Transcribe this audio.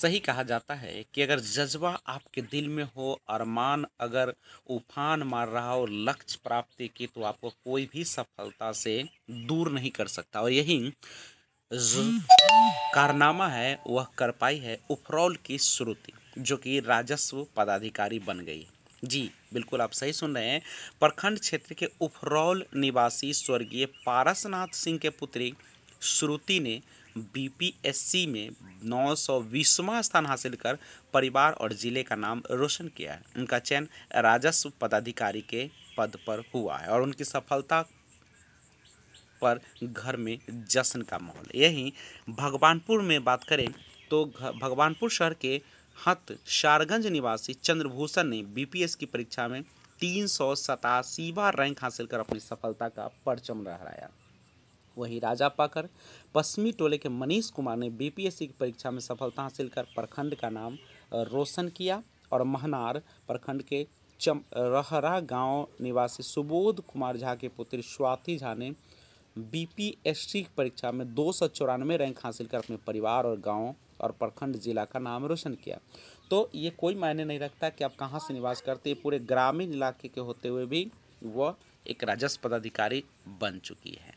सही कहा जाता है कि अगर जज्बा आपके दिल में हो अरमान अगर उफान मार रहा हो लक्ष्य प्राप्ति की तो आपको कोई भी सफलता से दूर नहीं कर सकता और यही कारनामा है वह कर पाई है उफरौल की श्रुति जो कि राजस्व पदाधिकारी बन गई जी बिल्कुल आप सही सुन रहे हैं प्रखंड क्षेत्र के उफरौल निवासी स्वर्गीय पारसनाथ सिंह के पुत्री श्रुति ने बीपीएससी में नौ सौ बीसवा स्थान हासिल कर परिवार और जिले का नाम रोशन किया है उनका चयन राजस्व पदाधिकारी के पद पर हुआ है और उनकी सफलता पर घर में जश्न का माहौल यही भगवानपुर में बात करें तो भगवानपुर शहर के हत शारगंज निवासी चंद्रभूषण ने बीपीएस की परीक्षा में तीन सौ सतासीवा रैंक हासिल कर अपनी सफलता का परचम लहराया वहीं राजा पाकर पश्चिमी टोले के मनीष कुमार ने बीपीएससी की परीक्षा में सफलता हासिल कर प्रखंड का नाम रोशन किया और महनार प्रखंड के चम रहरा गांव निवासी सुबोध कुमार झा के पुत्री स्वाति झा ने बीपीएससी की परीक्षा में दो सौ चौरानवे रैंक हासिल कर अपने परिवार और गाँव और प्रखंड जिला का नाम रोशन किया तो ये कोई मायने नहीं रखता कि आप कहाँ से निवास करते पूरे ग्रामीण इलाके के होते हुए भी वह एक राजस्व पदाधिकारी बन चुकी है